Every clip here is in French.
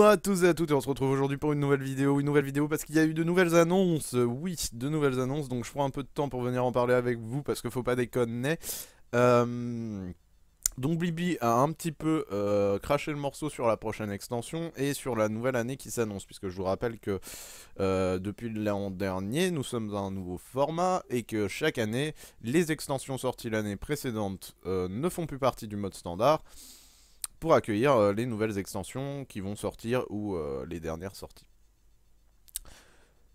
Bonjour à tous et à toutes et on se retrouve aujourd'hui pour une nouvelle vidéo, une nouvelle vidéo parce qu'il y a eu de nouvelles annonces, oui, de nouvelles annonces, donc je prends un peu de temps pour venir en parler avec vous parce que faut pas déconner. Euh, donc Bibi a un petit peu euh, craché le morceau sur la prochaine extension et sur la nouvelle année qui s'annonce, puisque je vous rappelle que euh, depuis l'an dernier, nous sommes dans un nouveau format et que chaque année, les extensions sorties l'année précédente ne font plus partie du mode standard pour accueillir euh, les nouvelles extensions qui vont sortir ou euh, les dernières sorties.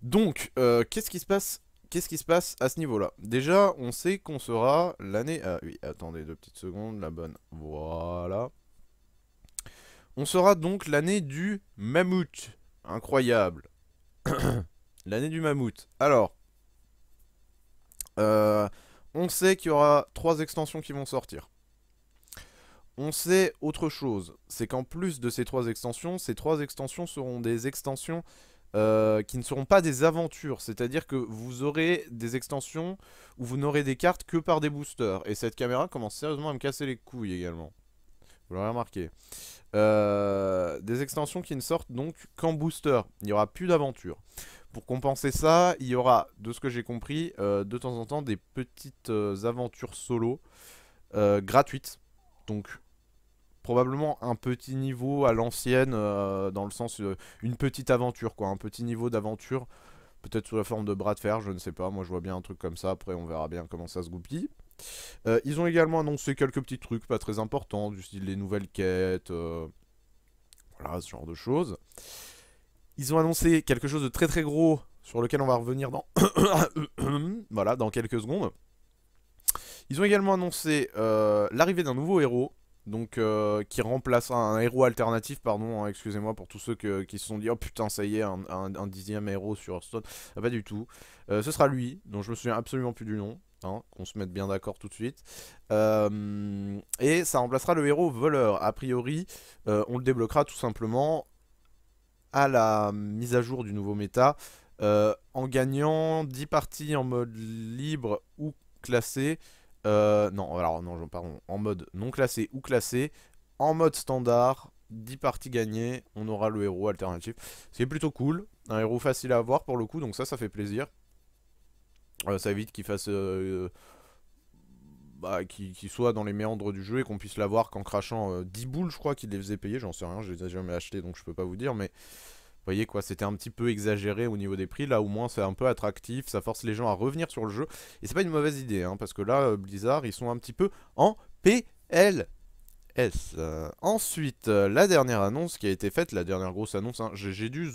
Donc, euh, qu'est-ce qui se passe Qu'est-ce qui se passe à ce niveau-là Déjà, on sait qu'on sera l'année... Ah oui, attendez deux petites secondes, la bonne... Voilà. On sera donc l'année du mammouth. Incroyable. l'année du mammouth. Alors, on sait qu'il y aura trois extensions qui vont sortir. On sait autre chose, c'est qu'en plus de ces trois extensions, ces trois extensions seront des extensions euh, qui ne seront pas des aventures. C'est-à-dire que vous aurez des extensions où vous n'aurez des cartes que par des boosters. Et cette caméra commence sérieusement à me casser les couilles également. Vous l'aurez remarqué. Euh, des extensions qui ne sortent donc qu'en booster. Il n'y aura plus d'aventures. Pour compenser ça, il y aura, de ce que j'ai compris, euh, de temps en temps des petites aventures solo gratuites. Donc probablement un petit niveau à l'ancienne, euh, dans le sens euh, une petite aventure, quoi, un petit niveau d'aventure, peut-être sous la forme de bras de fer, je ne sais pas, moi je vois bien un truc comme ça, après on verra bien comment ça se goupille. Euh, ils ont également annoncé quelques petits trucs pas très importants, du style les nouvelles quêtes, voilà, ce genre de choses. Ils ont annoncé quelque chose de très très gros, sur lequel on va revenir dans... voilà, dans quelques secondes. Ils ont également annoncé l'arrivée d'un nouveau héros, donc euh, qui remplace un, héros alternatif, pardon, hein, excusez-moi pour tous ceux qui se sont dit oh putain ça y est un, dixième héros sur Hearthstone, ah, pas du tout. Euh, ce sera lui, dont je me souviens absolument plus du nom, hein, qu'on se mette bien d'accord tout de suite. Euh, et ça remplacera le héros voleur. A priori, on le débloquera tout simplement à la mise à jour du nouveau méta en gagnant 10 parties en mode libre ou classé euh, non, alors non, pardon, en mode non classé ou classé, en mode standard, 10 parties gagnées, on aura le héros alternatif. Ce qui est plutôt cool, un héros facile à avoir pour le coup, donc ça, ça fait plaisir. Euh, ça évite qu'il fasse... Euh, bah, qu'il soit dans les méandres du jeu et qu'on puisse l'avoir qu'en crachant 10 euh, boules, je crois qu'il les faisait payer, j'en sais rien, je les ai jamais achetés, donc je peux pas vous dire, mais... Vous voyez quoi, c'était un petit peu exagéré au niveau des prix. Là, au moins, c'est un peu attractif. Ça force les gens à revenir sur le jeu. Et c'est pas une mauvaise idée, hein, parce que là, euh, Blizzard, ils sont un petit peu en PLS. Euh, ensuite, euh, la dernière annonce qui a été faite, la dernière grosse annonce, hein, j'ai dû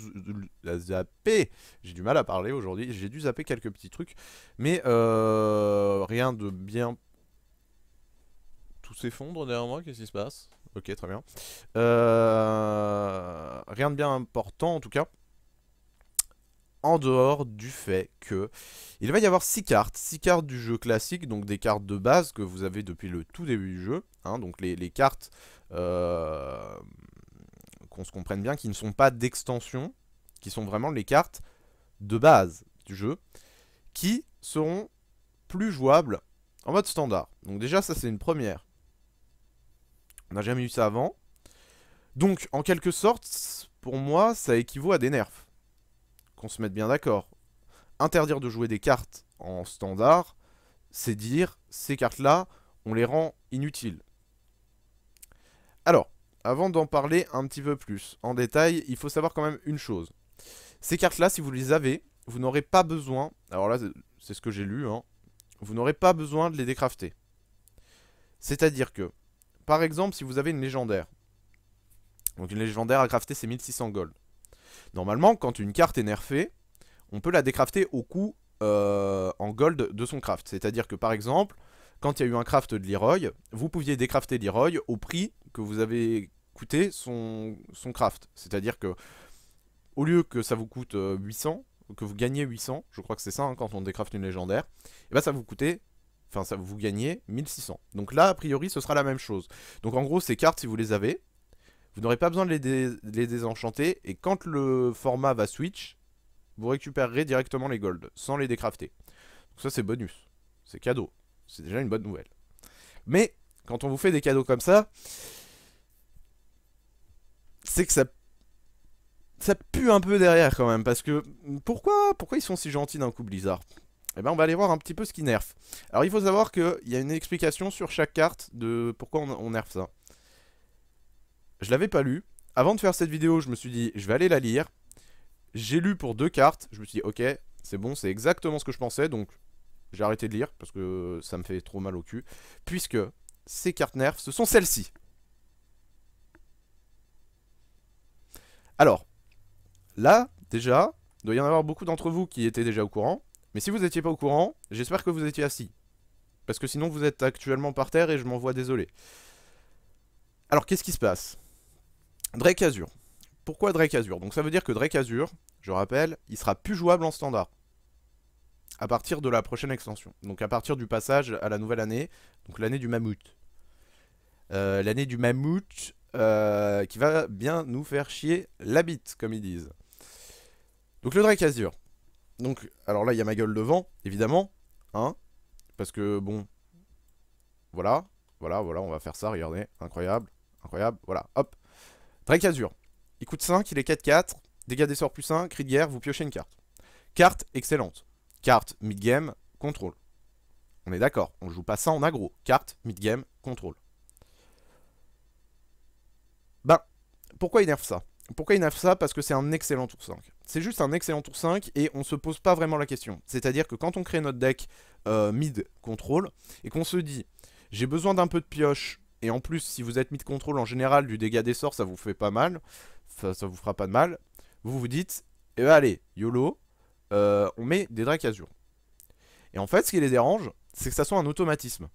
la zapper, j'ai du mal à parler aujourd'hui, j'ai dû zapper quelques petits trucs, mais rien de bien... Tout s'effondre derrière moi, qu'est-ce qui se passe Ok, très bien. Euh, rien de bien important en tout cas. En dehors du fait que il va y avoir 6 cartes. 6 cartes du jeu classique, donc des cartes de base que vous avez depuis le tout début du jeu. Hein, donc les, cartes, euh, qu'on se comprenne bien, qui ne sont pas d'extension, qui sont vraiment les cartes de base du jeu, qui seront plus jouables en mode standard. Donc déjà ça c'est une première. On n'a jamais eu ça avant. Donc, en quelque sorte, pour moi, ça équivaut à des nerfs. Qu'on se mette bien d'accord. Interdire de jouer des cartes en standard, c'est dire, ces cartes-là, on les rend inutiles. Alors, avant d'en parler un petit peu plus en détail, il faut savoir quand même une chose. Ces cartes-là, si vous les avez, vous n'aurez pas besoin, alors là c'est ce que j'ai lu, hein, vous n'aurez pas besoin de les décrafter. C'est-à-dire que par exemple, si vous avez une légendaire. Donc une légendaire à crafter, c'est 1600 gold. Normalement, quand une carte est nerfée, on peut la décrafter au coût euh, en gold de son craft. C'est-à-dire que par exemple, quand il y a eu un craft de Leroy, vous pouviez décrafter Leroy au prix que vous avez coûté son, son craft. C'est-à-dire que au lieu que ça vous coûte 800, euh, que vous gagnez 800, je crois que c'est ça hein, quand on décrafte une légendaire, et eh ben ça vous coûtait Enfin, ça, vous gagnez 1600. Donc là, a priori, ce sera la même chose. Donc en gros, ces cartes, si vous les avez, vous n'aurez pas besoin de les, désenchanter. Et quand le format va switch, vous récupérerez directement les golds, sans les décrafter. Donc ça, c'est bonus. C'est cadeau. C'est déjà une bonne nouvelle. Mais, quand on vous fait des cadeaux comme ça, c'est que ça ça pue un peu derrière quand même parce que pourquoi pourquoi ils sont si gentils d'un coup Blizzard eh bien on va aller voir un petit peu ce qui nerf. Alors il faut savoir qu'il y a une explication sur chaque carte de pourquoi on, nerfe ça. Je l'avais pas lu. Avant de faire cette vidéo, je me suis dit, je vais aller la lire. J'ai lu pour deux cartes. Je me suis dit, ok, c'est bon, c'est exactement ce que je pensais. Donc j'ai arrêté de lire parce que ça me fait trop mal au cul. Puisque ces cartes nerf, ce sont celles-ci. Alors, là, déjà, il doit y en avoir beaucoup d'entre vous qui étaient déjà au courant. Mais si vous n'étiez pas au courant, j'espère que vous étiez assis. Parce que sinon vous êtes actuellement par terre et je m'en vois désolé. Alors qu'est-ce qui se passe Drake Azur. Pourquoi Drake Azur Donc ça veut dire que Drake Azur, je rappelle, il sera plus jouable en standard. À partir de la prochaine extension. Donc à partir du passage à la nouvelle année. Donc l'année du mammouth. Euh, l'année du mammouth euh, qui va bien nous faire chier la bite, comme ils disent. Donc le Drake Azur donc, alors là, il y a ma gueule devant, évidemment. Hein Parce que, bon... Voilà, voilà, voilà, on va faire ça, regardez. Incroyable, incroyable, voilà, hop. Drake Azure, Il coûte 5, il est 4-4. Dégâts des sorts plus 1, cri de guerre, vous piochez une carte. Carte excellente. Carte mid-game, contrôle. On est d'accord, on joue pas ça en aggro. Carte mid-game, contrôle. Ben, pourquoi il nerf ça Pourquoi il nerf ça Parce que c'est un excellent tour 5 c'est juste un excellent tour 5 et on se pose pas vraiment la question. C'est-à-dire que quand on crée notre deck euh, mid contrôle et qu'on se dit j'ai besoin d'un peu de pioche et en plus si vous êtes mid contrôle en général du dégât des sorts ça vous fait pas mal, ça, vous fera pas de mal, vous vous dites et eh ben allez YOLO, euh, on met des drakes Azur. Et en fait ce qui les dérange c'est que ça soit un automatisme.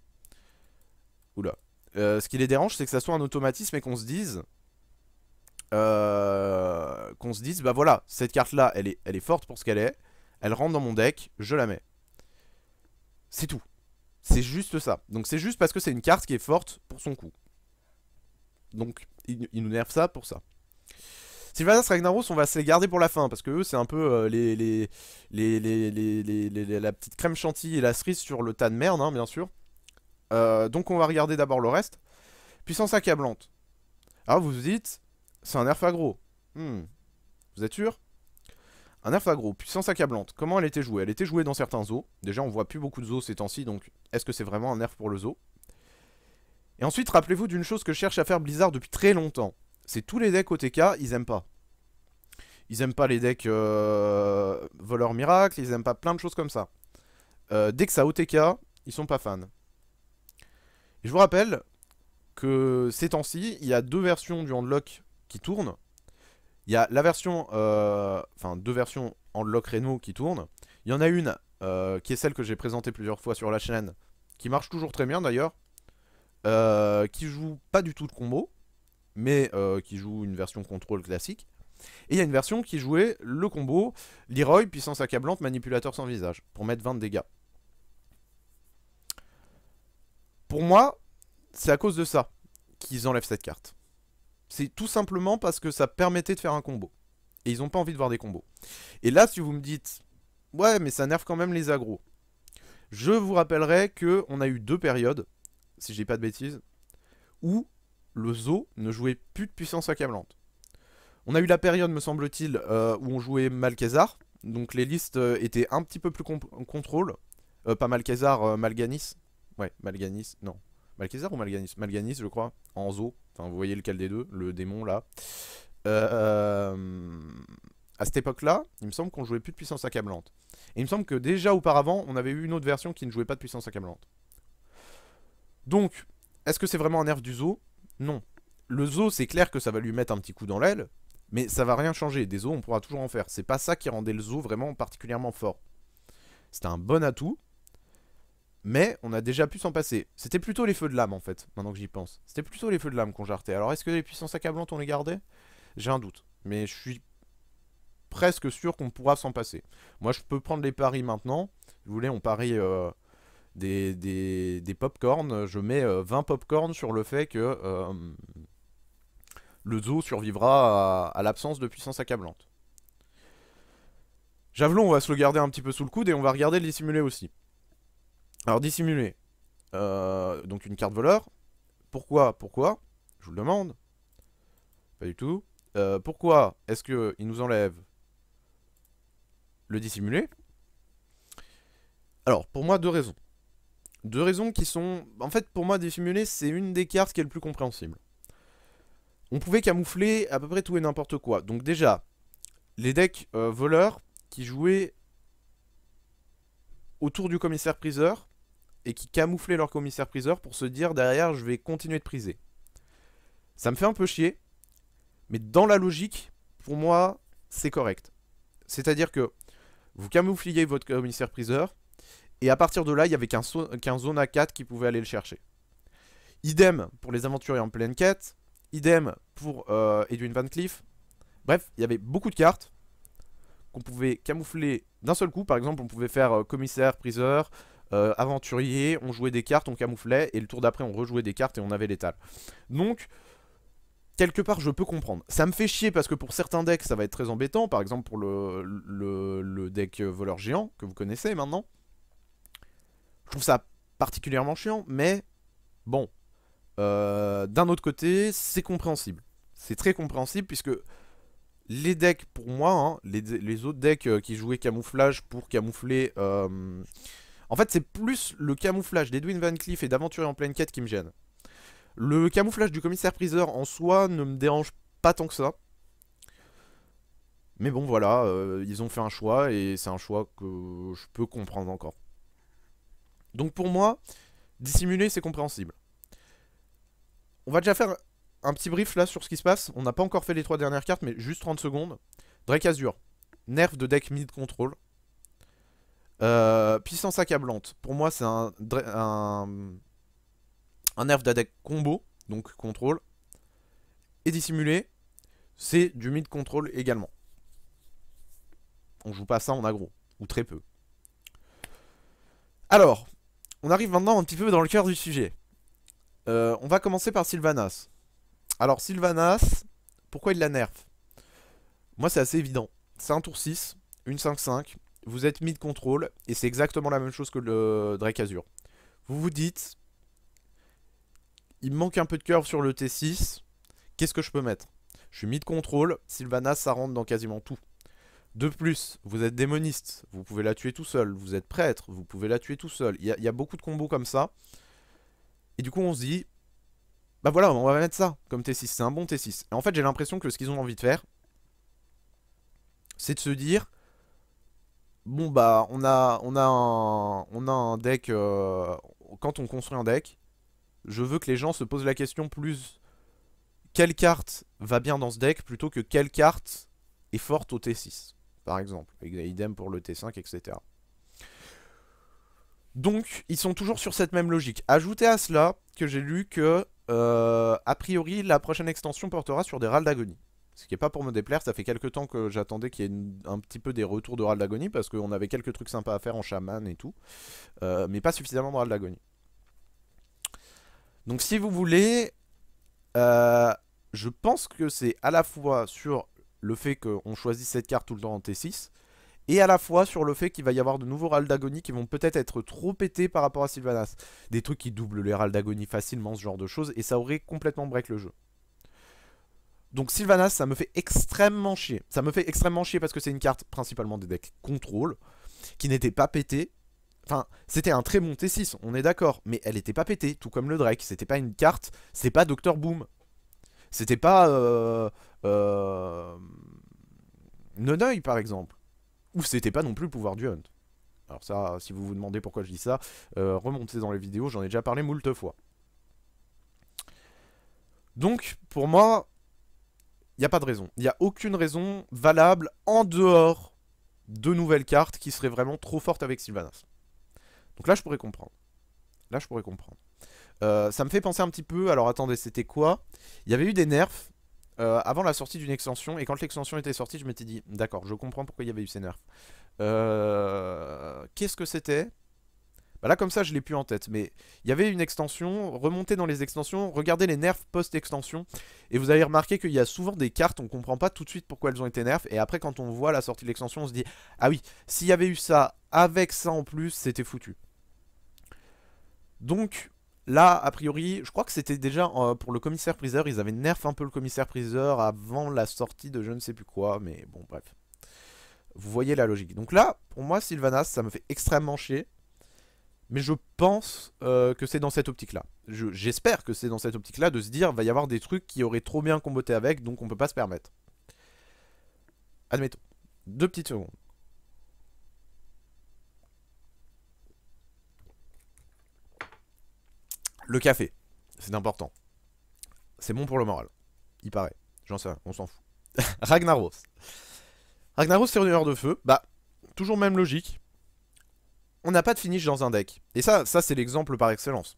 Oula. Euh, ce qui les dérange c'est que ça soit un automatisme et qu'on se dise euh, qu'on se dise, bah voilà, cette carte-là, elle est, elle est forte pour ce qu'elle est, elle rentre dans mon deck, je la mets. C'est tout. C'est juste ça. Donc c'est juste parce que c'est une carte qui est forte pour son coup. Donc il, nous nerve ça pour ça. Sylvanas Ragnaros, on va se les garder pour la fin parce que eux, c'est un peu euh, les, la petite crème chantilly et la cerise sur le tas de merde, hein, bien sûr. Euh, donc on va regarder d'abord le reste. Puissance accablante. Alors ah, vous vous dites, c'est un nerf aggro. Hmm. Vous êtes sûr Un nerf aggro, puissance accablante. Comment elle était jouée Elle était jouée dans certains zoos. Déjà, on voit plus beaucoup de zoos ces temps-ci, donc est-ce que c'est vraiment un nerf pour le zoo Et ensuite, rappelez-vous d'une chose que cherche à faire Blizzard depuis très longtemps. C'est tous les decks OTK, ils aiment pas. Ils aiment pas les decks euh, voleurs miracles, ils n'aiment pas plein de choses comme ça. Euh, dès que ça OTK, ils sont pas fans. je vous rappelle que ces temps-ci, il y a deux versions du handlock qui tourne. Il y a la version, euh, enfin deux versions en lock Reno qui tournent. Il y en a une euh, qui est celle que j'ai présentée plusieurs fois sur la chaîne, qui marche toujours très bien d'ailleurs, euh, qui joue pas du tout de combo, mais qui joue une version contrôle classique. Et il y a une version qui jouait le combo Leroy, puissance accablante, manipulateur sans visage, pour mettre 20 dégâts. Pour moi, c'est à cause de ça qu'ils enlèvent cette carte. C'est tout simplement parce que ça permettait de faire un combo. Et ils n'ont pas envie de voir des combos. Et là, si vous me dites, ouais, mais ça nerve quand même les agros. Je vous rappellerai qu'on a eu deux périodes, si j'ai pas de bêtises, où le zoo ne jouait plus de puissance accablante. On a eu la période, me semble-t-il, euh, où on jouait Malcazar. Donc les listes euh, étaient un petit peu plus contrôle. Euh, pas Malkazar, Malganis. Ouais, Malganis, non. Malkazar ou Malganis Malganis, je crois, en zoo. Enfin, vous voyez lequel des deux, le démon là. Euh, à cette époque-là, il me semble qu'on jouait plus de puissance accablante. Et il me semble que déjà auparavant, on avait eu une autre version qui ne jouait pas de puissance accablante. Donc, est-ce que c'est vraiment un nerf du zoo Non. Le zoo, c'est clair que ça va lui mettre un petit coup dans l'aile, mais ça va rien changer. Des zoos, on pourra toujours en faire. C'est pas ça qui rendait le zoo vraiment particulièrement fort. C'était un bon atout, mais on a déjà pu s'en passer. C'était plutôt les feux de l'âme en fait, maintenant que j'y pense. C'était plutôt les feux de l'âme qu'on jartait. Alors est-ce que les puissances accablantes on les gardait J'ai un doute. Mais je suis presque sûr qu'on pourra s'en passer. Moi je peux prendre les paris maintenant. Vous voulez, on parie euh, des, des, pop-corn. Je mets 20 euh, pop-corn sur le fait que euh, le zoo survivra à, l'absence de puissance accablante. Javelon, on va se le garder un petit peu sous le coude et on va regarder le dissimuler aussi. Alors dissimuler, euh, donc une carte voleur. Pourquoi Pourquoi Je vous le demande. Pas du tout. Euh, pourquoi est-ce qu'il nous enlève le dissimuler Alors, pour moi, deux raisons. Deux raisons qui sont... En fait, pour moi, dissimuler c'est une des cartes qui est le plus compréhensible. On pouvait camoufler à peu près tout et n'importe quoi. Donc déjà, les decks euh, voleurs qui jouaient autour du commissaire-priseur, et qui camouflaient leur commissaire-priseur pour se dire derrière je vais continuer de priser. Ça me fait un peu chier, mais dans la logique, pour moi, c'est correct. C'est-à-dire que vous camoufliez votre commissaire-priseur, et à partir de là, il n'y avait qu'un zone A4 qui pouvait aller le chercher. Idem pour les aventuriers en pleine quête, idem pour euh, Edwin Van Cleef. Bref, il y avait beaucoup de cartes qu'on pouvait camoufler d'un seul coup. Par exemple, on pouvait faire euh, commissaire, priseur, euh, aventurier, on jouait des cartes, on camouflait, et le tour d'après on rejouait des cartes et on avait l'étal. Donc, quelque part je peux comprendre. Ça me fait chier parce que pour certains decks ça va être très embêtant, par exemple pour le, deck voleur géant que vous connaissez maintenant. Je trouve ça particulièrement chiant, mais bon. Euh, d'un autre côté, c'est compréhensible. C'est très compréhensible puisque les decks pour moi, hein, les, autres decks euh, qui jouaient camouflage pour camoufler... En fait, c'est plus le camouflage d'Edwin Van Cleef et d'Aventurier en pleine quête qui me gêne. Le camouflage du commissaire-priseur en soi ne me dérange pas tant que ça. Mais bon, voilà, euh, ils ont fait un choix et c'est un choix que je peux comprendre encore. Donc pour moi, dissimuler, c'est compréhensible. On va déjà faire un petit brief là sur ce qui se passe. On n'a pas encore fait les trois dernières cartes, mais juste 30 secondes. Drake Azure, nerf de deck mid-control. Euh, puissance accablante. Pour moi, c'est un, un, nerf d'adec combo, donc contrôle. Et dissimulé, c'est du mid contrôle également. On joue pas ça en aggro, ou très peu. Alors, on arrive maintenant un petit peu dans le cœur du sujet. Euh, on va commencer par Sylvanas. Alors Sylvanas, pourquoi il la nerf Moi c'est assez évident. C'est un tour 6, une 5-5, vous êtes mid-control et c'est exactement la même chose que le Drake Azure. Vous vous dites, il manque un peu de curve sur le T6, qu'est-ce que je peux mettre Je suis mid-control, Sylvana ça rentre dans quasiment tout. De plus, vous êtes démoniste, vous pouvez la tuer tout seul, vous êtes prêtre, vous pouvez la tuer tout seul. Il y, y, a beaucoup de combos comme ça. Et du coup on se dit, bah voilà, on va mettre ça comme T6, c'est un bon T6. Et en fait j'ai l'impression que ce qu'ils ont envie de faire, c'est de se dire, bon bah on a on a un, on a un deck euh, quand on construit un deck je veux que les gens se posent la question plus quelle carte va bien dans ce deck plutôt que quelle carte est forte au T6 par exemple idem pour le T5 etc donc ils sont toujours sur cette même logique ajoutez à cela que j'ai lu que euh, a priori la prochaine extension portera sur des râles d'agonie ce qui n'est pas pour me déplaire, ça fait quelques temps que j'attendais qu'il y ait un petit peu des retours de Ral d'Agonie, parce qu'on avait quelques trucs sympas à faire en chaman et tout, euh, mais pas suffisamment de Ral d'Agonie. Donc si vous voulez, euh, je pense que c'est à la fois sur le fait qu'on choisit cette carte tout le temps en T6, et à la fois sur le fait qu'il va y avoir de nouveaux Ral d'Agonie qui vont peut-être être trop pétés par rapport à Sylvanas. Des trucs qui doublent les Ral d'Agonie facilement, ce genre de choses, et ça aurait complètement break le jeu. Donc Sylvanas, ça me fait extrêmement chier. Ça me fait extrêmement chier parce que c'est une carte principalement des decks contrôle, qui n'était pas pétée. Enfin, c'était un très bon T6, on est d'accord, mais elle n'était pas pétée, tout comme le Drake. C'était pas une carte, c'est pas Docteur Boom. C'était pas... Euh, euh par exemple. Ou c'était pas non plus le pouvoir du Hunt. Alors ça, si vous vous demandez pourquoi je dis ça, euh, remontez dans les vidéos, j'en ai déjà parlé moult fois. Donc, pour moi, il n'y a pas de raison. Il n'y a aucune raison valable en dehors de nouvelles cartes qui seraient vraiment trop fortes avec Sylvanas. Donc là, je pourrais comprendre. Là, je pourrais comprendre. Euh, ça me fait penser un petit peu... Alors, attendez, c'était quoi Il y avait eu des nerfs euh, avant la sortie d'une extension. Et quand l'extension était sortie, je m'étais dit... D'accord, je comprends pourquoi il y avait eu ces nerfs. Euh, qu'est-ce que c'était bah, là, comme ça, je l'ai plus en tête. Mais il y avait une extension. Remontez dans les extensions, regardez les nerfs post-extension. Et vous allez remarquer qu'il y a souvent des cartes, on comprend pas tout de suite pourquoi elles ont été nerfs. Et après, quand on voit la sortie de l'extension, on se dit Ah oui, s'il y avait eu ça avec ça en plus, c'était foutu. Donc, Là, a priori, je crois que c'était déjà euh, pour le commissaire priseur. Ils avaient nerf un peu le commissaire priseur avant la sortie de je ne sais plus quoi, mais bon, bref. Vous voyez la logique. Donc là, pour moi, Sylvanas, ça me fait extrêmement chier. Mais je pense euh, que c'est dans cette optique-là. J'espère que c'est dans cette optique-là de se dire va y avoir des trucs qui auraient trop bien comboté avec, donc on peut pas se permettre. Admettons. Deux petites secondes. Le café, c'est important. C'est bon pour le moral. Il paraît. J'en sais rien, on s'en fout. Ragnaros. Ragnaros, c'est une heure de feu. Bah, toujours même logique on n'a pas de finish dans un deck. Et ça, ça c'est l'exemple par excellence.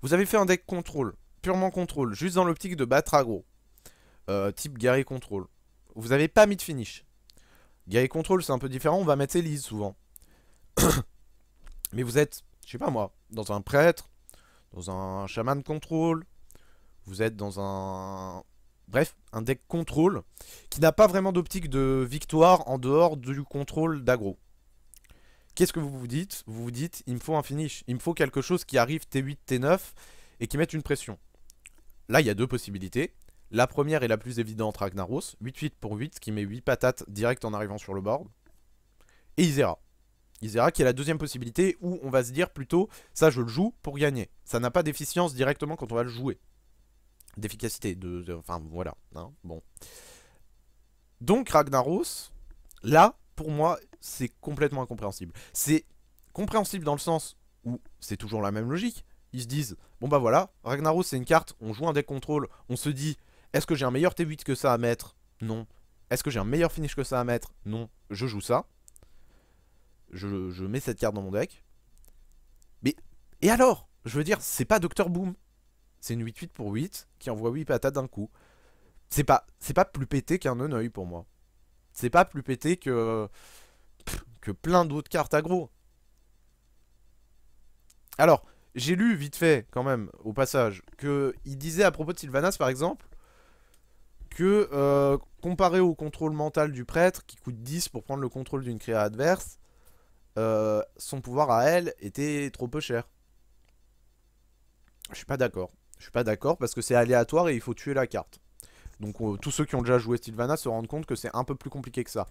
Vous avez fait un deck contrôle, purement contrôle, juste dans l'optique de battre aggro. Euh, type guerrier contrôle. Vous n'avez pas mis de finish. Guerrier contrôle, c'est un peu différent, on va mettre Elise souvent. Mais vous êtes, je sais pas moi, dans un prêtre, dans un chaman de contrôle, vous êtes dans un... Bref, un deck contrôle qui n'a pas vraiment d'optique de victoire en dehors du contrôle d'aggro. Qu'est-ce que vous vous dites Vous vous dites, il me faut un finish, il me faut quelque chose qui arrive T8, T9 et qui mette une pression. Là, il y a deux possibilités. La première est la plus évidente, Ragnaros, 8-8 pour 8, qui met 8 patates direct en arrivant sur le board. Et Isera. Isera qui est la deuxième possibilité où on va se dire plutôt, ça je le joue pour gagner. Ça n'a pas d'efficience directement quand on va le jouer. D'efficacité, de, Enfin, voilà. Hein, bon. Donc Ragnaros, là, pour moi, c'est complètement incompréhensible. C'est compréhensible dans le sens où c'est toujours la même logique. Ils se disent, bon bah voilà, Ragnaros c'est une carte, on joue un deck contrôle, on se dit, est-ce que j'ai un meilleur T8 que ça à mettre Non. Est-ce que j'ai un meilleur finish que ça à mettre Non. Je joue ça. Je, mets cette carte dans mon deck. Mais, et alors Je veux dire, c'est pas Docteur Boom. C'est une 8-8 pour 8 qui envoie 8 patates d'un coup. C'est pas, pas plus pété qu'un non pour moi. C'est pas plus pété que que plein d'autres cartes aggro. Alors, j'ai lu vite fait, quand même, au passage, que il disait à propos de Sylvanas, par exemple, que euh, comparé au contrôle mental du prêtre, qui coûte 10 pour prendre le contrôle d'une créa adverse, euh, son pouvoir à elle était trop peu cher. Je suis pas d'accord. Je suis pas d'accord parce que c'est aléatoire et il faut tuer la carte. Donc euh, tous ceux qui ont déjà joué Sylvanas se rendent compte que c'est un peu plus compliqué que ça.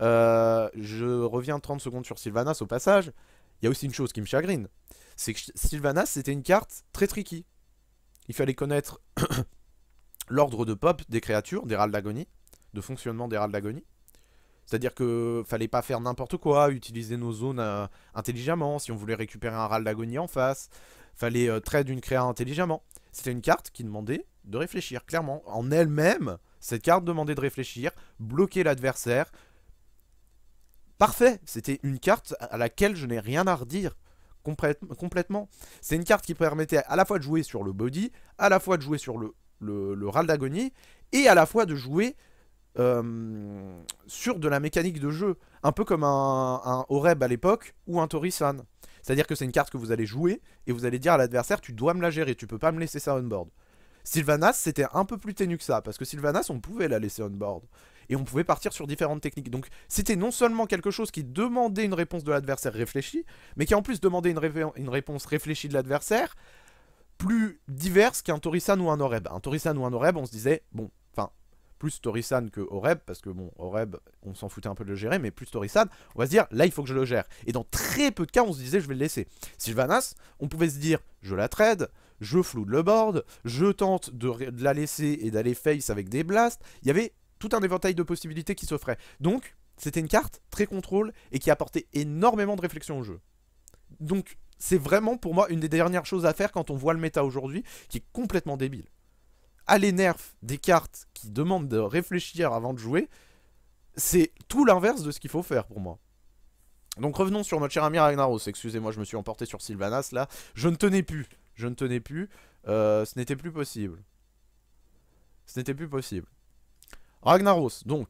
Euh, je reviens 30 secondes sur Sylvanas au passage. Il y a aussi une chose qui me chagrine. C'est que Sylvanas, c'était une carte très tricky. Il fallait connaître l'ordre de pop des créatures, des râles d'agonie, de fonctionnement des râles d'agonie. C'est-à-dire que fallait pas faire n'importe quoi, utiliser nos zones euh, intelligemment, si on voulait récupérer un râle d'agonie en face, fallait euh, trade une créa intelligemment. C'était une carte qui demandait de réfléchir, clairement. En elle-même, cette carte demandait de réfléchir, bloquer l'adversaire, Parfait, c'était une carte à laquelle je n'ai rien à redire complètement. C'est une carte qui permettait à la fois de jouer sur le body, à la fois de jouer sur le, le, râle d'agonie, et à la fois de jouer euh, sur de la mécanique de jeu. Un peu comme un, un Oreb à l'époque ou un Torisan. C'est-à-dire que c'est une carte que vous allez jouer et vous allez dire à l'adversaire tu dois me la gérer, tu peux pas me laisser ça on board. Sylvanas, c'était un peu plus ténu que ça, parce que Sylvanas, on pouvait la laisser on board et on pouvait partir sur différentes techniques. Donc c'était non seulement quelque chose qui demandait une réponse de l'adversaire réfléchie, mais qui en plus demandait une, réponse réfléchie de l'adversaire, plus diverse qu'un Torisan ou un Oreb. Un Torisan ou un Oreb, on se disait, bon, enfin, plus Torisan que Oreb, parce que bon, Oreb, on s'en foutait un peu de le gérer, mais plus Torisan, on va se dire, là, il faut que je le gère. Et dans très peu de cas, on se disait, je vais le laisser. Sylvanas, on pouvait se dire, je la trade, je floude le board, je tente de la laisser et d'aller face avec des blasts. Il y avait tout un éventail de possibilités qui s'offraient. Donc, c'était une carte très contrôle et qui apportait énormément de réflexion au jeu. Donc, c'est vraiment pour moi une des dernières choses à faire quand on voit le méta aujourd'hui, qui est complètement débile. Aller nerf des cartes qui demandent de réfléchir avant de jouer, c'est tout l'inverse de ce qu'il faut faire pour moi. Donc revenons sur notre cher ami Ragnaros, excusez-moi je me suis emporté sur Sylvanas là, je ne tenais plus, je ne tenais plus, euh, ce n'était plus possible. Ce n'était plus possible. Ragnaros, donc,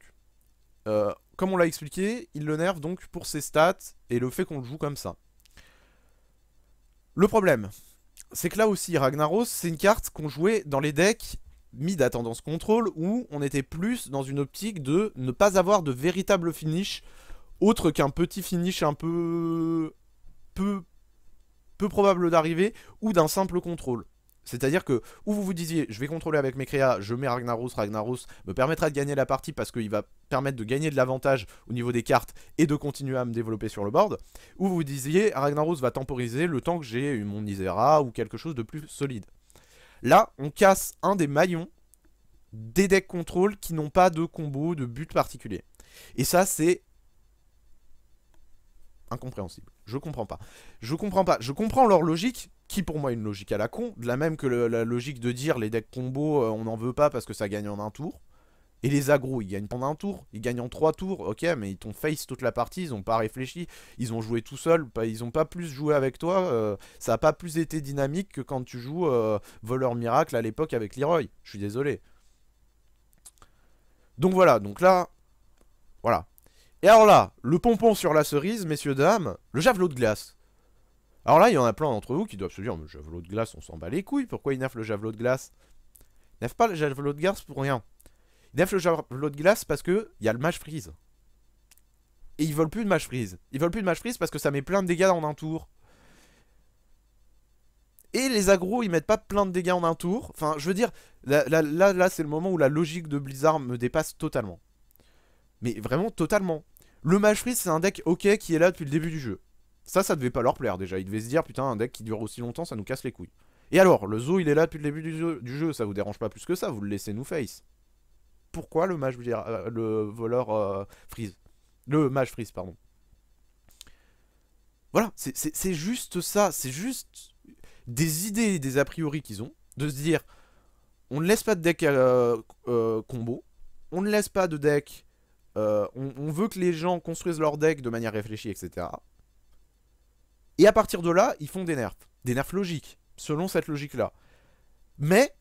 euh, comme on l'a expliqué, il le nerve donc pour ses stats et le fait qu'on le joue comme ça. Le problème, c'est que là aussi, Ragnaros, c'est une carte qu'on jouait dans les decks mis à tendance contrôle où on était plus dans une optique de ne pas avoir de véritable finish autre qu'un petit finish un peu peu peu probable d'arriver ou d'un simple contrôle. C'est-à-dire que, où vous vous disiez, je vais contrôler avec mes créas, je mets Ragnaros, Ragnaros me permettra de gagner la partie parce qu'il va permettre de gagner de l'avantage au niveau des cartes et de continuer à me développer sur le board, où vous disiez, Ragnaros va temporiser le temps que j'ai eu mon Isera ou quelque chose de plus solide. Là, on casse un des maillons des decks contrôle qui n'ont pas de combo, de but particulier. Et ça, c'est incompréhensible. Je comprends pas. Je comprends pas. Je comprends leur logique, qui pour moi est une logique à la con, de la même que la logique de dire les decks combo, euh, on n'en veut pas parce que ça gagne en un tour. Et les agros, ils gagnent en un tour, ils gagnent en trois tours, ok, mais ils t'ont face toute la partie, ils n'ont pas réfléchi, ils ont joué tout seul, ils ont pas plus joué avec toi, euh, ça n'a pas plus été dynamique que quand tu joues euh, Voleur Miracle à l'époque avec Leroy, je suis désolé. Donc voilà, donc là, voilà. Et alors là, le pompon sur la cerise, messieurs, dames, le javelot de glace. Alors là, il y en a plein d'entre vous qui doivent se dire, mais javelot de glace, on s'en bat les couilles, pourquoi ils nerfent le javelot de glace Ils pas le javelot de glace pour rien. Ils nerfent le javelot de glace parce qu'il y a le match freeze. Et ils veulent plus de match freeze. Ils veulent plus de match freeze parce que ça met plein de dégâts en un tour. Et les agros, ils mettent pas plein de dégâts en un tour. Enfin, je veux dire, là, là, là, là c'est le moment où la logique de Blizzard me dépasse totalement. Mais vraiment totalement. Le match freeze, c'est un deck ok qui est là depuis le début du jeu. Ça, ça devait pas leur plaire déjà. Ils devaient se dire, putain, un deck qui dure aussi longtemps, ça nous casse les couilles. Et alors, le zoo, il est là depuis le début du jeu, ça vous dérange pas plus que ça, vous le laissez nous face. Pourquoi le mage, dire, euh, le voleur euh, freeze Le mage freeze, pardon. Voilà, c'est juste ça, c'est juste des idées, des a priori qu'ils ont, de se dire, on ne laisse pas de deck euh, combo, on ne laisse pas de deck, on veut que les gens construisent leur deck de manière réfléchie, etc. Et à partir de là, ils font des nerfs. Des nerfs logiques, selon cette logique-là. Mais,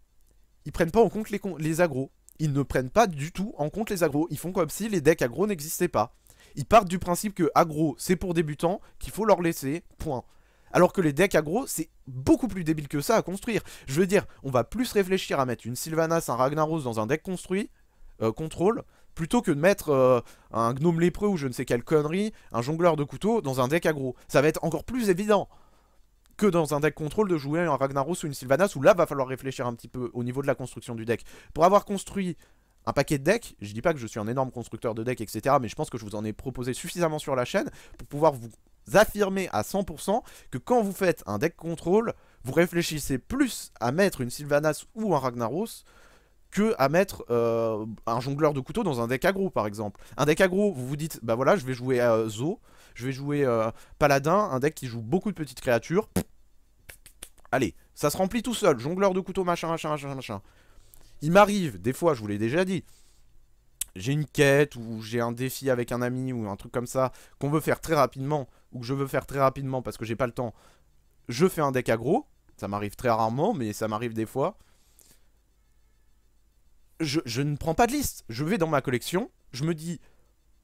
ils prennent pas en compte les, agros. Ils ne prennent pas du tout en compte les agros. Ils font comme si les decks agros n'existaient pas. Ils partent du principe que agros, c'est pour débutants, qu'il faut leur laisser, point. Alors que les decks agros, c'est beaucoup plus débile que ça à construire. Je veux dire, on va plus réfléchir à mettre une Sylvanas, un Ragnaros dans un deck construit, euh, contrôle, plutôt que de mettre euh, un gnome lépreux ou je ne sais quelle connerie, un jongleur de couteau dans un deck aggro. Ça va être encore plus évident que dans un deck contrôle de jouer un Ragnaros ou une Sylvanas où là va falloir réfléchir un petit peu au niveau de la construction du deck. Pour avoir construit un paquet de decks, je dis pas que je suis un énorme constructeur de decks etc, mais je pense que je vous en ai proposé suffisamment sur la chaîne pour pouvoir vous affirmer à 100% que quand vous faites un deck contrôle, vous réfléchissez plus à mettre une Sylvanas ou un Ragnaros que à mettre euh, un jongleur de couteau dans un deck aggro par exemple. Un deck aggro, vous vous dites, bah voilà, je vais jouer euh, Zo, je vais jouer euh, Paladin, un deck qui joue beaucoup de petites créatures. Allez, ça se remplit tout seul, jongleur de couteau, machin, machin, machin, machin. Il m'arrive, des fois, je vous l'ai déjà dit, j'ai une quête ou j'ai un défi avec un ami ou un truc comme ça qu'on veut faire très rapidement ou que je veux faire très rapidement parce que j'ai pas le temps, je fais un deck aggro. Ça m'arrive très rarement, mais ça m'arrive des fois je, ne prends pas de liste. Je vais dans ma collection, je me dis,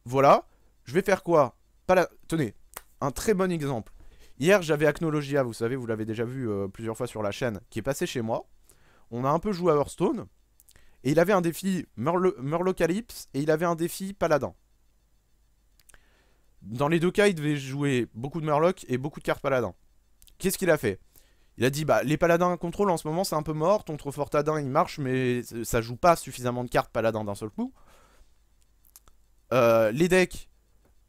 voilà, je vais faire quoi Tenez, un très bon exemple. Hier, j'avais Acnologia, vous savez, vous l'avez déjà vu euh, plusieurs fois sur la chaîne, qui est passé chez moi. On a un peu joué à Hearthstone. Et il avait un défi Murlocalypse et il avait un défi Paladin. Dans les deux cas, il devait jouer beaucoup de Murloc et beaucoup de cartes Paladin. Qu'est-ce qu'il a fait il a dit bah les paladins contrôle en ce moment c'est un peu mort, ton trop fortadin il marche mais ça joue pas suffisamment de cartes paladins d'un seul coup. Euh, les decks,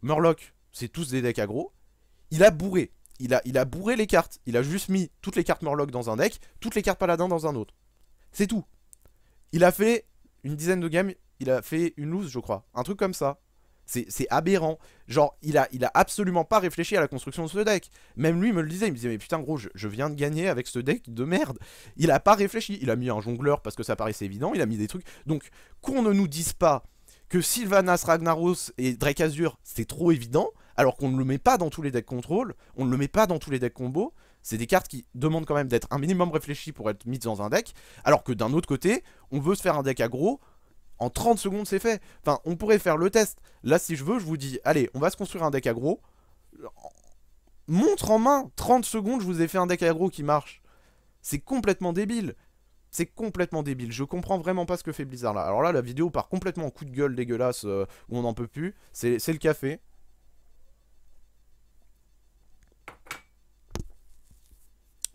Murloc, c'est tous des decks agro, Il a bourré. Il a, il a bourré les cartes. Il a juste mis toutes les cartes Murloc dans un deck, toutes les cartes paladins dans un autre. C'est tout. Il a fait une dizaine de games, il a fait une loose je crois. Un truc comme ça. C'est aberrant. Genre, il a, il a absolument pas réfléchi à la construction de ce deck. Même lui me le disait, il me disait, mais putain gros, je, viens de gagner avec ce deck de merde. Il a pas réfléchi. Il a mis un jongleur parce que ça paraissait évident, il a mis des trucs. Donc, qu'on ne nous dise pas que Sylvanas, Ragnaros et Drake Azur, c'est trop évident, alors qu'on ne le met pas dans tous les decks contrôle, on ne le met pas dans tous les decks combo, c'est des cartes qui demandent quand même d'être un minimum réfléchi pour être mises dans un deck, alors que d'un autre côté, on veut se faire un deck aggro en 30 secondes, c'est fait. Enfin, on pourrait faire le test. Là, si je veux, je vous dis, allez, on va se construire un deck aggro. Montre en main, 30 secondes, je vous ai fait un deck aggro qui marche. C'est complètement débile. C'est complètement débile. Je comprends vraiment pas ce que fait Blizzard là. Alors là, la vidéo part complètement en coup de gueule dégueulasse euh, où on n'en peut plus. C'est le café.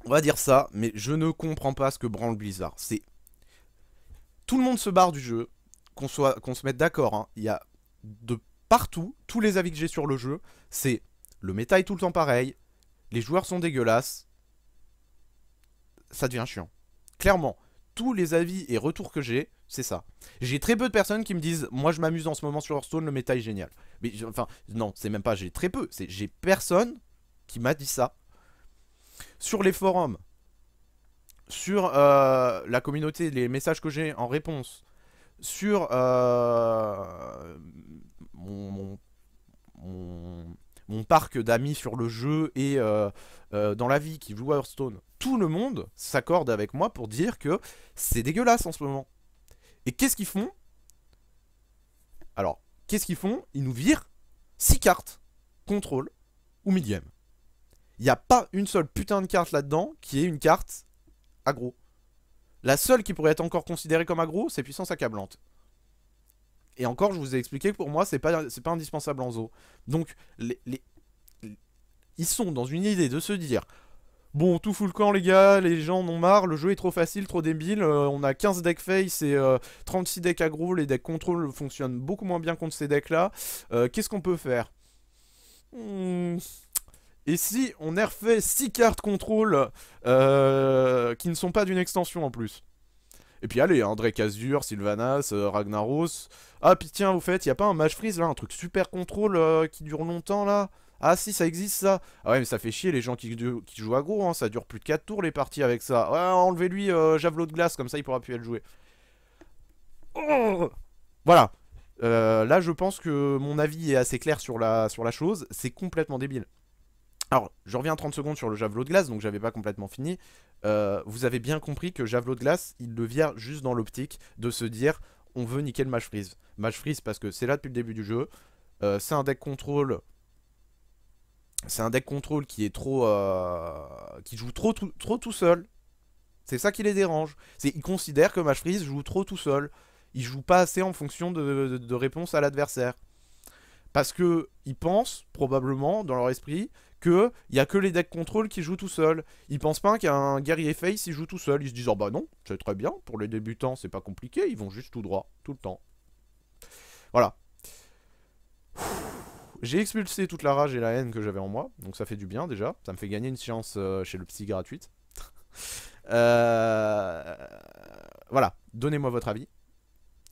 On va dire ça, mais je ne comprends pas ce que branle Blizzard. C'est... Tout le monde se barre du jeu, qu'on soit qu'on se mette d'accord, hein. il y a de partout, tous les avis que j'ai sur le jeu, c'est le méta est tout le temps pareil, les joueurs sont dégueulasses, ça devient chiant. Clairement, tous les avis et retours que j'ai, c'est ça. J'ai très peu de personnes qui me disent Moi je m'amuse en ce moment sur Hearthstone, le méta est génial. Mais enfin, non, c'est même pas j'ai très peu, c'est j'ai personne qui m'a dit ça. Sur les forums, sur euh, la communauté, les messages que j'ai en réponse, sur euh, mon, parc d'amis sur le jeu et euh, euh, dans la vie qui joue Hearthstone, tout le monde s'accorde avec moi pour dire que c'est dégueulasse en ce moment. Et qu'est-ce qu'ils font Alors, qu'est-ce qu'ils font Ils nous virent 6 cartes, contrôle ou midième. Il n'y a pas une seule putain de carte là-dedans qui est une carte aggro. La seule qui pourrait être encore considérée comme aggro, c'est puissance accablante. Et encore, je vous ai expliqué que pour moi, c'est pas, pas indispensable en zoo. Donc, les, ils sont dans une idée de se dire Bon, tout fout le camp, les gars, les gens en ont marre, le jeu est trop facile, trop débile, euh, on a 15 decks face et 36 euh, decks aggro, les decks contrôle fonctionnent beaucoup moins bien contre ces decks-là. Euh, qu'est-ce qu'on peut faire hmm, et si on a refait 6 cartes contrôle euh, qui ne sont pas d'une extension en plus Et puis allez, André hein, Casur, Sylvanas, euh, Ragnaros. Ah, puis tiens, au fait, il a pas un match freeze là, un truc super contrôle euh, qui dure longtemps là ah si, ça existe ça Ah ouais, mais ça fait chier les gens qui, jouent à gros, hein. ça dure plus de 4 tours les parties avec ça. enlevez-lui Javelot de glace, comme ça il pourra plus être jouer. Oh voilà, là, je pense que mon avis est assez clair sur la chose. C'est complètement débile. Alors, je reviens 30 secondes sur le javelot de glace, donc j'avais pas complètement fini. Euh, vous avez bien compris que javelot de glace, il devient juste dans l'optique de se dire on veut nickel le match freeze. Match freeze parce que c'est là depuis le début du jeu. Euh, c'est un deck contrôle. C'est un deck contrôle qui est trop. Euh, qui joue trop tout, trop tout seul. C'est ça qui les dérange. C'est ils considèrent que match freeze joue trop tout seul. Il joue pas assez en fonction de, réponse à l'adversaire. Parce que pensent probablement dans leur esprit qu'il il y a que les decks contrôle qui jouent tout seul. Ils pensent pas qu'un guerrier face il joue tout seul. Ils se disent oh bah non, c'est très bien pour les débutants, c'est pas compliqué, ils vont juste tout droit tout le temps. Voilà. J'ai expulsé toute la rage et la haine que j'avais en moi, donc ça fait du bien déjà. Ça me fait gagner une séance euh, chez le psy gratuite. Euh, voilà, donnez-moi votre avis.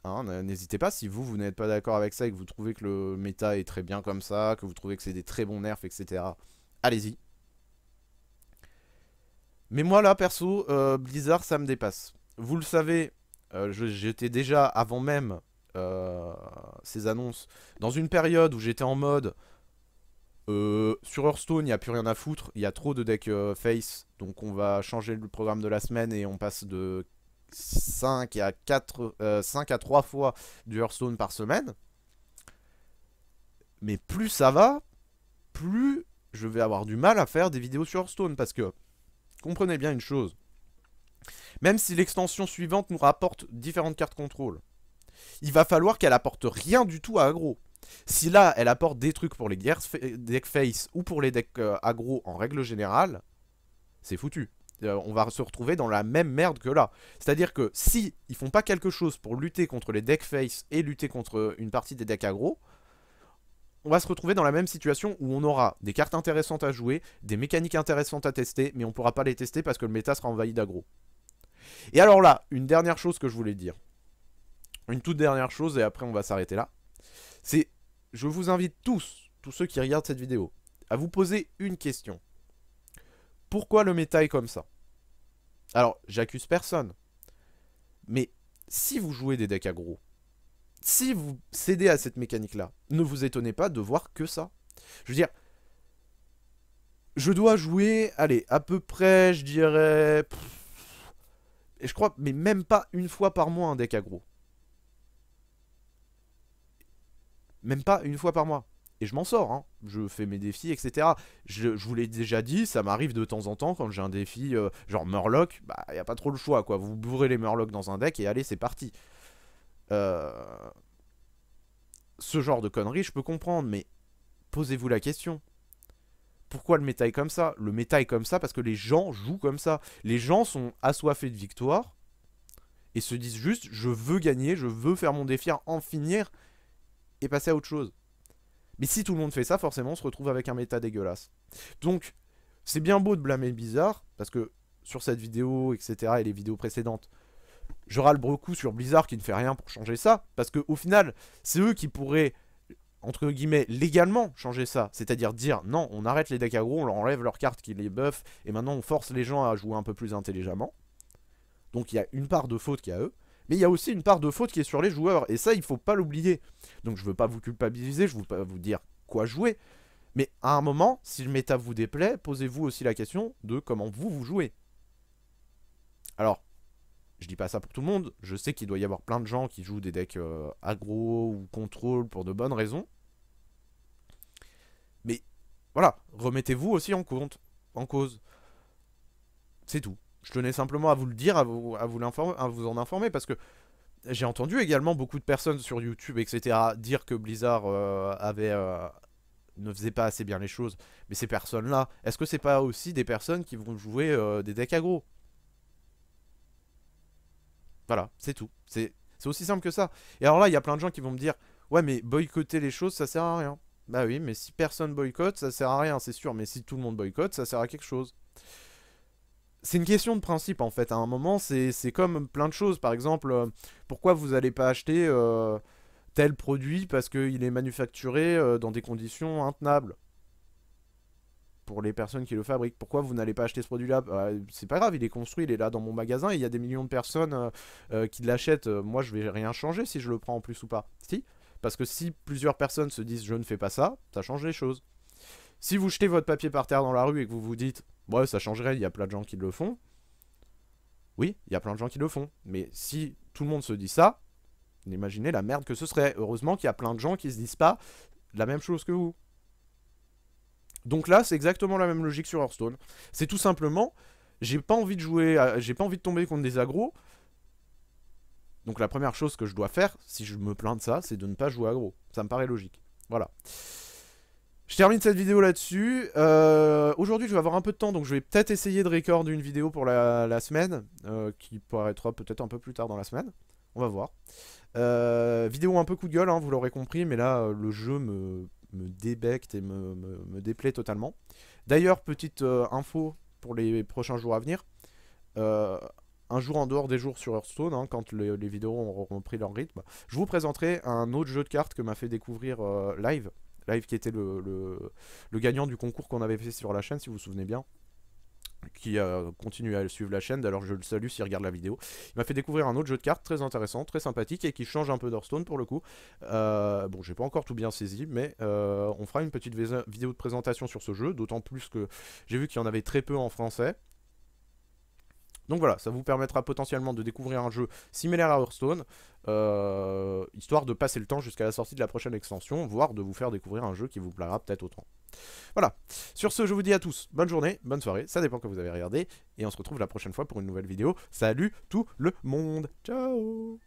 Hein, n'hésitez pas, si vous, vous n'êtes pas d'accord avec ça et que vous trouvez que le méta est très bien comme ça, que vous trouvez que c'est des très bons nerfs, etc allez-y. Mais moi là, perso, euh, Blizzard, ça me dépasse. Vous le savez, euh, j'étais déjà avant même euh, ces annonces dans une période où j'étais en mode sur Hearthstone, il n'y a plus rien à foutre, il y a trop de deck face, donc on va changer le programme de la semaine et on passe de 5 à, 4, 5 à 3 fois du Hearthstone par semaine. Mais plus ça va, plus je vais avoir du mal à faire des vidéos sur Hearthstone parce que, comprenez bien une chose, même si l'extension suivante nous rapporte différentes cartes contrôle, il va falloir qu'elle apporte rien du tout à aggro. Si là, elle apporte des trucs pour les deck face ou pour les decks euh, aggro en règle générale, c'est foutu. Euh, on va se retrouver dans la même merde que là. C'est-à-dire que si ils font pas quelque chose pour lutter contre les deck face et lutter contre euh, une partie des decks aggro, on va se retrouver dans la même situation où on aura des cartes intéressantes à jouer, des mécaniques intéressantes à tester, mais on ne pourra pas les tester parce que le méta sera envahi d'aggro. Et alors là, une dernière chose que je voulais dire. Une toute dernière chose, et après on va s'arrêter là. C'est, je vous invite tous, tous ceux qui regardent cette vidéo, à vous poser une question. Pourquoi le méta est comme ça Alors, j'accuse personne. Mais si vous jouez des decks aggro, si vous cédez à cette mécanique-là, ne vous étonnez pas de voir que ça. Je veux dire, je dois jouer, allez, à peu près, je dirais... et je crois, mais même pas une fois par mois un deck aggro. Même pas une fois par mois. Et je m'en sors, hein. je fais mes défis, etc. Je, vous l'ai déjà dit, ça m'arrive de temps en temps quand j'ai un défi euh, genre Murloc, bah y a pas trop le choix quoi. Vous bourrez les Murlocs dans un deck et allez c'est parti. Euh, ce genre de conneries, je peux comprendre, mais posez-vous la question. Pourquoi le méta est comme ça Le méta est comme ça parce que les gens jouent comme ça. Les gens sont assoiffés de victoire et se disent juste je veux gagner, je veux faire mon défi, en finir et passer à autre chose. Mais si tout le monde fait ça, forcément on se retrouve avec un méta dégueulasse. Donc c'est bien beau de blâmer Bizarre parce que sur cette vidéo, etc., et les vidéos précédentes, je râle beaucoup sur Blizzard qui ne fait rien pour changer ça, parce qu'au final, c'est eux qui pourraient, entre guillemets, légalement changer ça. C'est-à-dire dire, non, on arrête les decks aggro, on leur enlève leurs cartes qui les buffent, et maintenant on force les gens à jouer un peu plus intelligemment. Donc il y a une part de faute qui est à eux, mais il y a aussi une part de faute qui est sur les joueurs, et ça, il faut pas l'oublier. Donc je veux pas vous culpabiliser, je veux pas vous dire quoi jouer, mais à un moment, si le méta vous déplaît, posez-vous aussi la question de comment vous, vous jouez. Alors, je dis pas ça pour tout le monde, je sais qu'il doit y avoir plein de gens qui jouent des decks euh, aggro ou contrôle pour de bonnes raisons. Mais voilà, remettez-vous aussi en compte, en cause. C'est tout. Je tenais simplement à vous le dire, à vous, vous en informer, parce que j'ai entendu également beaucoup de personnes sur YouTube, etc., dire que Blizzard euh, avait, euh, ne faisait pas assez bien les choses. Mais ces personnes-là, est-ce que c'est pas aussi des personnes qui vont jouer des decks aggro voilà, c'est tout. C'est aussi simple que ça. Et alors là, il y a plein de gens qui vont me dire Ouais, mais boycotter les choses, ça sert à rien. Bah oui, mais si personne boycotte, ça sert à rien, c'est sûr. Mais si tout le monde boycotte, ça sert à quelque chose. C'est une question de principe en fait. À un moment, c'est comme plein de choses. Par exemple, euh, pourquoi vous n'allez pas acheter euh, tel produit parce qu'il est manufacturé euh, dans des conditions intenables pour les personnes qui le fabriquent. Pourquoi vous n'allez pas acheter ce produit-là bah, C'est pas grave, il est construit, il est là dans mon magasin, il y a des millions de personnes euh, euh, qui l'achètent. Euh, moi, je vais rien changer si je le prends en plus ou pas. Si Parce que si plusieurs personnes se disent je ne fais pas ça, ça change les choses. Si vous jetez votre papier par terre dans la rue et que vous vous dites ouais, ça changerait, il y a plein de gens qui le font. Oui, il y a plein de gens qui le font. Mais si tout le monde se dit ça, imaginez la merde que ce serait. Heureusement qu'il y a plein de gens qui se disent pas la même chose que vous. Donc là, c'est exactement la même logique sur Hearthstone. C'est tout simplement, j'ai pas envie de jouer, j'ai pas envie de tomber contre des agros. Donc la première chose que je dois faire, si je me plains de ça, c'est de ne pas jouer agro. Ça me paraît logique. Voilà. Je termine cette vidéo là-dessus. Euh, aujourd'hui, je vais avoir un peu de temps, donc je vais peut-être essayer de record une vidéo pour la, semaine, euh, qui paraîtra peut-être un peu plus tard dans la semaine. On va voir. Euh, vidéo un peu coup de gueule, hein, vous l'aurez compris, mais là, le jeu me me débecte et me, déplaît totalement. D'ailleurs, petite euh, info pour les prochains jours à venir. Euh, un jour en dehors des jours sur Hearthstone, hein, quand les vidéos auront pris leur rythme, je vous présenterai un autre jeu de cartes que m'a fait découvrir euh, Live. Live qui était le, le gagnant du concours qu'on avait fait sur la chaîne, si vous vous souvenez bien qui continue à suivre la chaîne, d'ailleurs je le salue s'il regarde la vidéo. Il m'a fait découvrir un autre jeu de cartes très intéressant, très sympathique et qui change un peu d'Hearthstone pour le coup. Euh, bon, j'ai pas encore tout bien saisi, mais euh, on fera une petite vidéo de présentation sur ce jeu, d'autant plus que j'ai vu qu'il y en avait très peu en français. Donc voilà, ça vous permettra potentiellement de découvrir un jeu similaire à Hearthstone, euh, histoire de passer le temps jusqu'à la sortie de la prochaine extension, voire de vous faire découvrir un jeu qui vous plaira peut-être autant. Voilà, sur ce je vous dis à tous, bonne journée, bonne soirée, ça dépend que vous avez regardé, et on se retrouve la prochaine fois pour une nouvelle vidéo. Salut tout le monde, ciao